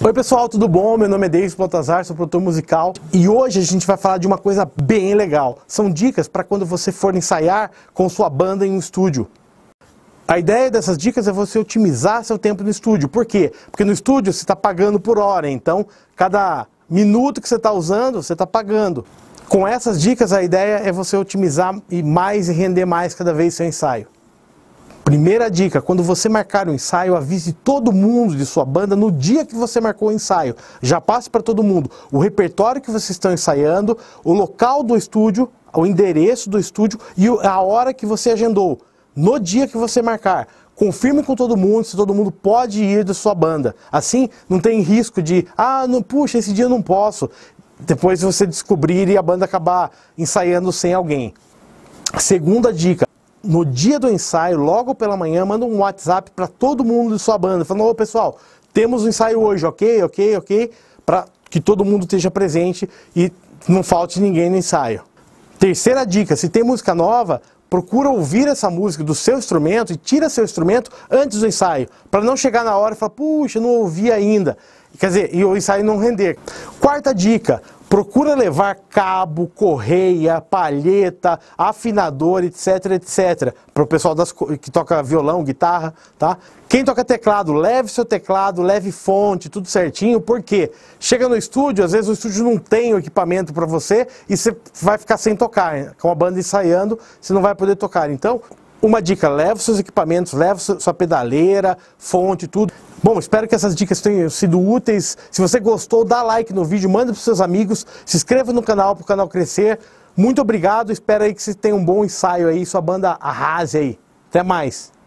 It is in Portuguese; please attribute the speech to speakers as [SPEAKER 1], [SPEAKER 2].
[SPEAKER 1] Oi pessoal, tudo bom? Meu nome é Davis Baltazar, sou produtor musical e hoje a gente vai falar de uma coisa bem legal. São dicas para quando você for ensaiar com sua banda em um estúdio. A ideia dessas dicas é você otimizar seu tempo no estúdio. Por quê? Porque no estúdio você está pagando por hora, então cada minuto que você está usando, você está pagando. Com essas dicas, a ideia é você otimizar e mais e render mais cada vez seu ensaio. Primeira dica, quando você marcar o um ensaio, avise todo mundo de sua banda no dia que você marcou o ensaio. Já passe para todo mundo o repertório que vocês estão ensaiando, o local do estúdio, o endereço do estúdio e a hora que você agendou. No dia que você marcar, confirme com todo mundo se todo mundo pode ir da sua banda. Assim, não tem risco de, ah, não, puxa, esse dia eu não posso. Depois você descobrir e a banda acabar ensaiando sem alguém. Segunda dica, no dia do ensaio, logo pela manhã, manda um WhatsApp para todo mundo de sua banda, falando: Ô pessoal, temos um ensaio hoje, ok, ok, ok, para que todo mundo esteja presente e não falte ninguém no ensaio. Terceira dica: se tem música nova, procura ouvir essa música do seu instrumento e tira seu instrumento antes do ensaio, para não chegar na hora e falar: puxa, não ouvi ainda. Quer dizer, e o ensaio não render. Quarta dica: procura levar cabo, correia, palheta, afinador, etc, etc, para o pessoal das, que toca violão, guitarra, tá? Quem toca teclado, leve seu teclado, leve fonte, tudo certinho, porque chega no estúdio, às vezes o estúdio não tem o equipamento para você e você vai ficar sem tocar, com a banda ensaiando, você não vai poder tocar. Então, uma dica, leve seus equipamentos, leve sua pedaleira, fonte, tudo. Bom, espero que essas dicas tenham sido úteis. Se você gostou, dá like no vídeo, manda para seus amigos, se inscreva no canal para o canal crescer. Muito obrigado, espero aí que você tenha um bom ensaio aí, sua banda arrase aí. Até mais!